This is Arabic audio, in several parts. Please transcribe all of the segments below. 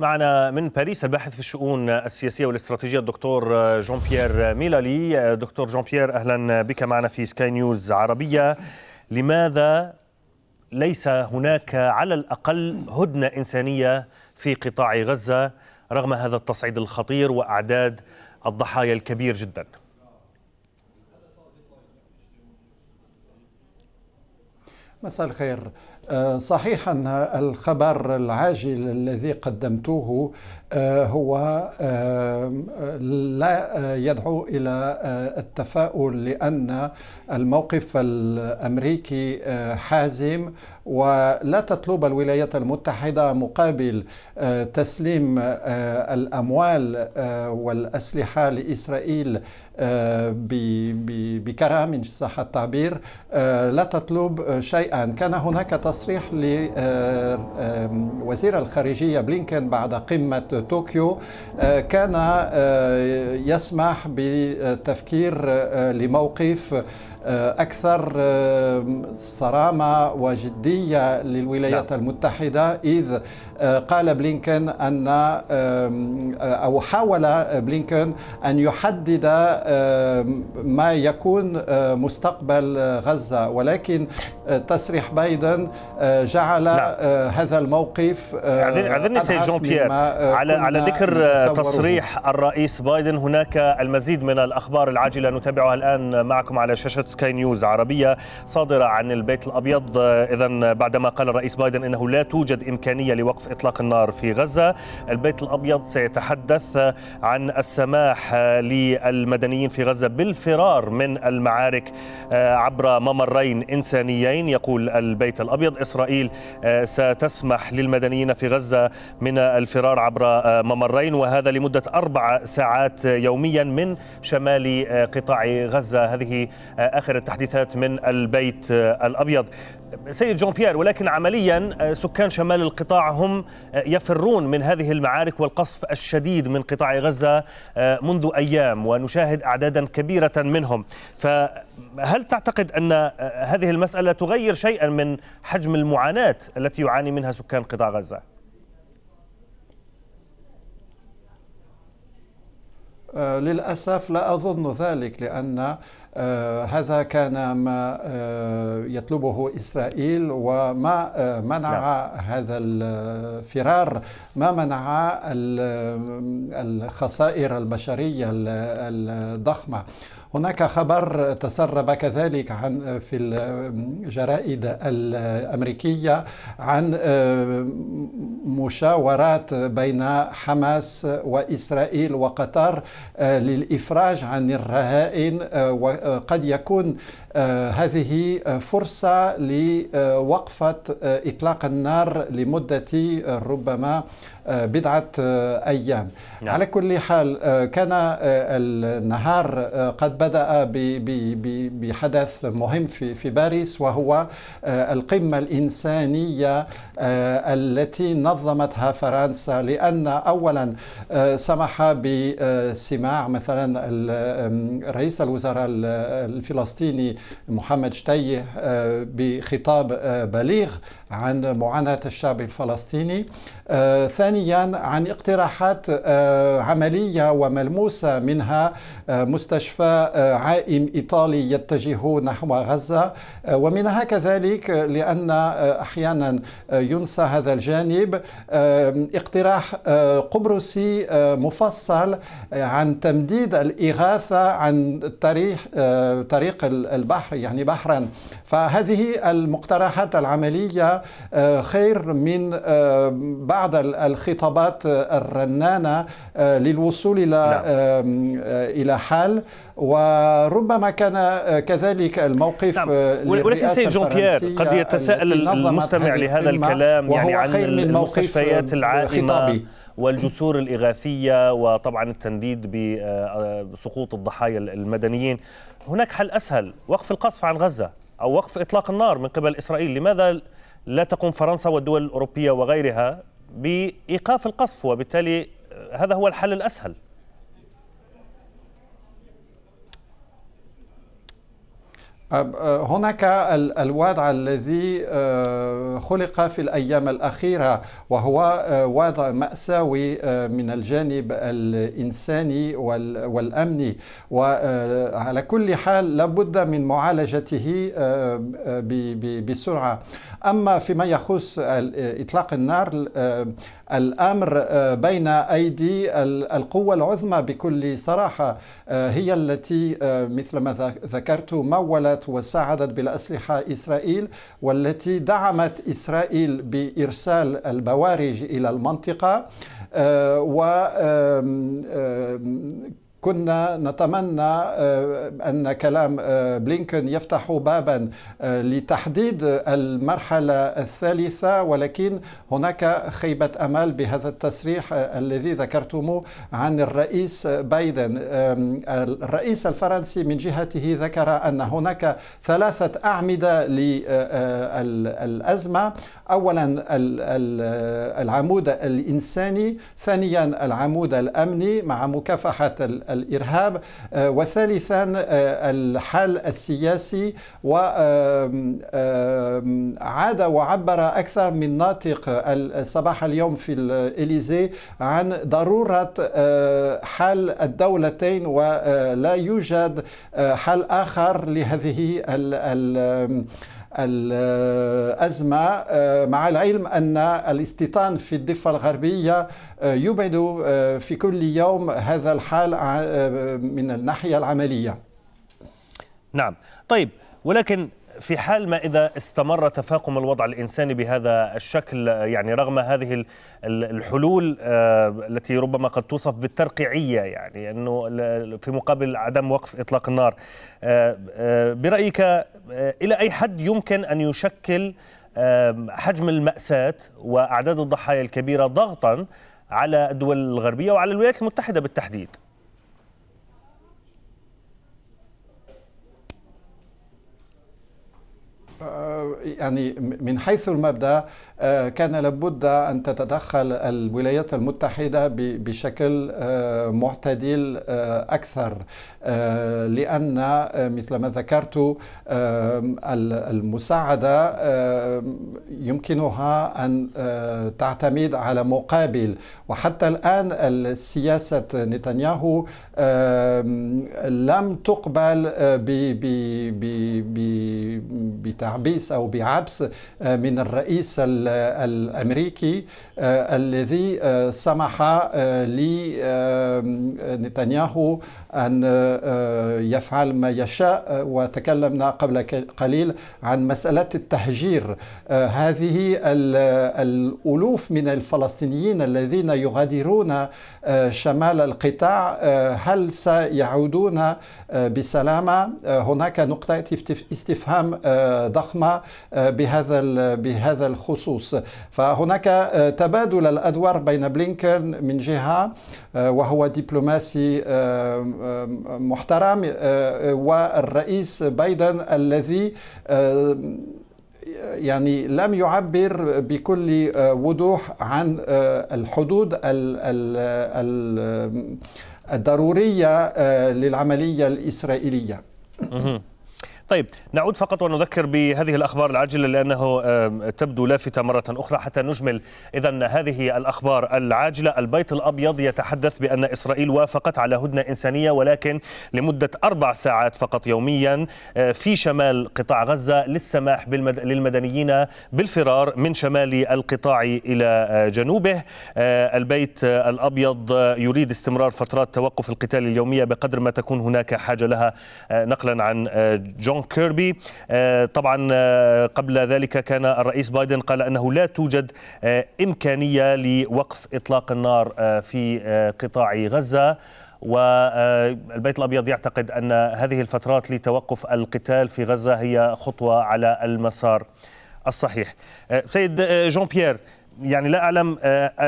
معنا من باريس الباحث في الشؤون السياسيه والاستراتيجيه الدكتور جون بيير ميلالي دكتور جون بيير اهلا بك معنا في سكاي نيوز عربيه لماذا ليس هناك على الاقل هدنه انسانيه في قطاع غزه رغم هذا التصعيد الخطير واعداد الضحايا الكبير جدا مساء الخير آه، صحيحا الخبر العاجل الذي قدمته آه، هو آه، لا آه، يدعو الى التفاؤل لان الموقف الامريكي حازم ولا تطلب الولايات المتحده مقابل تسليم الاموال والاسلحه لاسرائيل بكرامه ان صح التعبير لا تطلب شيئا كان هناك تصريح لوزير الخارجيه بلينكن بعد قمه طوكيو آه، كان آه، يسمح بتفكير آه، لموقف آه، أكثر آه، صرامة وجدية للولايات لا. نعم. المتحدة إذ آه، قال بلينكن أن أو حاول بلينكن أن يحدد ما يكون مستقبل غزة ولكن تصريح بايدن جعل لا. نعم. هذا الموقف أعذرني سيد جون بيير على على ذكر تصريح الرئيس بايدن هناك المزيد من الأخبار العاجلة نتابعها الآن معكم على شاشة سكاي نيوز عربية صادرة عن البيت الأبيض إذا بعدما قال الرئيس بايدن إنه لا توجد إمكانية لوقف إطلاق النار في غزة البيت الأبيض سيتحدث عن السماح للمدنيين في غزة بالفرار من المعارك آه، عبر ممرين إنسانيين يقول البيت الأبيض إسرائيل آه، ستسمح للمدنيين في غزة من الفرار عبر آه، ممرين وهذا لمدة أربع ساعات يوميا من شمال قطاع غزة هذه آخر اخر التحديثات من البيت الابيض. سيد جون بيير ولكن عمليا آه، سكان شمال القطاع هم آه، يفرون من هذه المعارك والقصف الشديد من قطاع غزه آه، منذ ايام ونشاهد اعدادا كبيره منهم. فهل تعتقد ان هذه المساله تغير شيئا من حجم المعاناه التي يعاني منها سكان قطاع غزه؟ آه، للأسف لا أظن ذلك لأن آه، هذا كان ما آه، يطلبه إسرائيل وما منع لا. نعم. هذا الفرار ما منع الخسائر البشرية الضخمة هناك خبر تسرب كذلك عن في الجرائد الأمريكية عن آه، مشاورات بين حماس وإسرائيل وقطر آه، للإفراج عن الرهائن آه، وقد يكون هذه فرصة لوقفة إطلاق النار لمدة ربما آه، بضعة آه، أيام نعم. على كل حال آه، كان النهار قد بدأ بحدث مهم في باريس وهو القمة الإنسانية التي نظمتها فرنسا لأن أولا سمح بسماع مثلا رئيس الوزراء الفلسطيني محمد شتيه بخطاب بليغ عن معاناة الشعب الفلسطيني ثانيا ثانيا عن اقتراحات آه، عملية وملموسة منها آه، مستشفى آه، عائم إيطالي يتجه نحو غزة ومنها كذلك لأن أحيانا ينسى هذا الجانب اقتراح قبرصي مفصل عن تمديد الإغاثة عن طريق طريق البحر يعني بحرا فهذه المقترحات العملية خير من بعض الخير الخطابات آه، الرنانه آه، للوصول الى نعم. آه، الى حل وربما كان كذلك الموقف نعم. ولكن سيد جون بيير قد يتساءل المستمع لهذا الكلام يعني عن المستشفيات العائمه والجسور الإغاثية وطبعا التنديد بسقوط الضحايا المدنيين هناك حل أسهل وقف القصف عن غزة أو وقف إطلاق النار من قبل إسرائيل لماذا لا تقوم فرنسا والدول الأوروبية وغيرها بايقاف القصف وبالتالي هذا هو الحل الاسهل أه، هناك الوضع الذي أه، خلق في الأيام الأخيرة وهو أه، وضع مأساوي من الجانب الإنساني والأمني وعلى كل حال لابد من معالجته بسرعة أما فيما يخص إطلاق النار الامر بين ايدي القوى العظمى بكل صراحه هي التي مثل ما ذكرت مولت دعمت وساعدت بالأسلحة إسرائيل والتي دعمت إسرائيل بإرسال البوارج إلى المنطقة آه، و كنا نتمنى آه، أن كلام آه، بلينكن يفتح بابا آه، لتحديد المرحلة الثالثة ولكن هناك خيبة أمل بهذا التصريح الذي ذكرتموه عن الرئيس بايدن الرئيس الفرنسي من جهته ذكر أن هناك ثلاثة أعمدة للأزمة اولا العمود الانساني ثانيا العمود الامني مع مكافحه الارهاب آه، وثالثا آه، الحل السياسي وعاد وعبر اكثر من ناطق صباح اليوم في الاليزي عن ضروره آه، حل الدولتين ولا يوجد حل اخر لهذه ال ال الأزمة آه، مع العلم أن الاستيطان في الضفة الغربية آه، يبعد آه، في كل يوم هذا الحال من الناحية العملية نعم طيب ولكن في حال ما إذا استمر تفاقم الوضع الإنساني بهذا الشكل يعني رغم هذه الحلول آه، التي ربما قد توصف بالترقيعية يعني أنه في مقابل عدم وقف إطلاق النار آه، آه، برأيك إلى أي حد يمكن أن يشكل حجم المأساة وأعداد الضحايا الكبيرة ضغطا على الدول الغربية وعلى الولايات المتحدة بالتحديد آه، يعني من حيث المبدا آه، كان لابد ان تتدخل الولايات المتحده بشكل آه، معتدل اكثر لان مثل ما ذكرت المساعده يمكنها ان تعتمد على مقابل وحتى الان سياسه نتنياهو لم تقبل ب ب ب ب بتعبيس أو بعبس آه، من الرئيس الأمريكي آه، الذي آه، سمح لنتنياهو أن يفعل ما يشاء وتكلمنا قبل قليل عن مسألة التهجير هذه الألوف من الفلسطينيين الذين يغادرون شمال القطاع هل سيعودون بسلامة هناك نقطة استفهام ضخمة ضخمة آه، بهذا بهذا الخصوص فهناك آه، تبادل الأدوار بين بلينكن من جهة آه، وهو دبلوماسي محترم والرئيس بايدن الذي يعني لم يعبر بكل وضوح عن الحدود ال ال الضروريه للعمليه الاسرائيليه طيب نعود فقط ونذكر بهذه الأخبار العاجلة لأنه تبدو لافتة مرة أخرى حتى نجمل إذا هذه الأخبار العاجلة البيت الأبيض يتحدث بأن إسرائيل وافقت على هدنة إنسانية ولكن لمدة أربع ساعات فقط يوميا آه، في شمال قطاع غزة للسماح للمدنيين بالفرار من شمال القطاع إلى آه، جنوبه آه، البيت الأبيض يريد استمرار فترات توقف القتال اليومية بقدر ما تكون هناك حاجة لها نقلا عن جون جون كيربي آه، طبعا آه، قبل ذلك كان الرئيس بايدن قال أنه لا توجد آه، إمكانية لوقف إطلاق النار في قطاع غزة والبيت الابيض يعتقد ان هذه الفترات لتوقف القتال في غزه هي خطوه على المسار الصحيح. سيد جون بيير يعني لا اعلم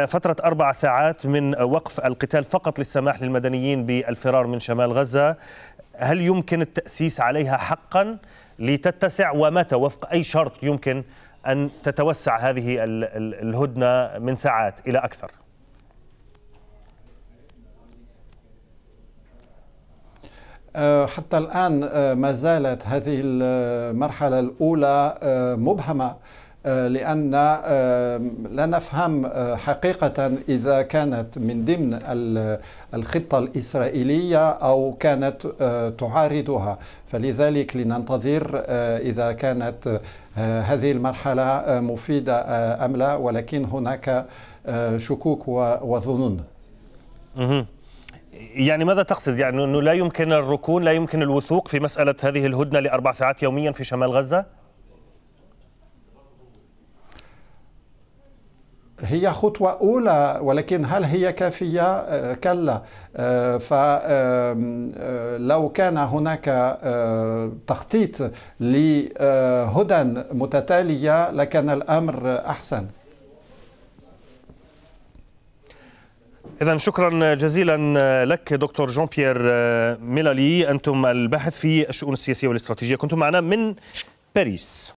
فتره اربع ساعات من وقف القتال فقط للسماح للمدنيين بالفرار من شمال غزه هل يمكن التأسيس عليها حقا لتتسع ومتى وفق أي شرط يمكن أن تتوسع هذه الهدنة من ساعات إلى أكثر؟ أه، حتى الآن أه، ما زالت هذه المرحلة الأولى أه، مبهمة آه، لأن آه، لا نفهم آه، حقيقة إذا كانت من ضمن الخطة الإسرائيلية أو كانت تعارضها فلذلك لننتظر إذا كانت هذه المرحلة مفيدة أم لا ولكن هناك شكوك وظنون يعني ماذا تقصد يعني أنه لا يمكن الركون لا يمكن الوثوق في مسألة هذه الهدنة لأربع ساعات يوميا في شمال غزة؟ هي خطوة أولى ولكن هل هي كافية؟ آه، كلا آه، فلو آه، كان هناك تخطيط لهدى متتالية لكان الأمر أحسن إذا شكرا جزيلا لك دكتور جون بيير ميلالي أنتم الباحث في الشؤون السياسية والاستراتيجية كنتم معنا من باريس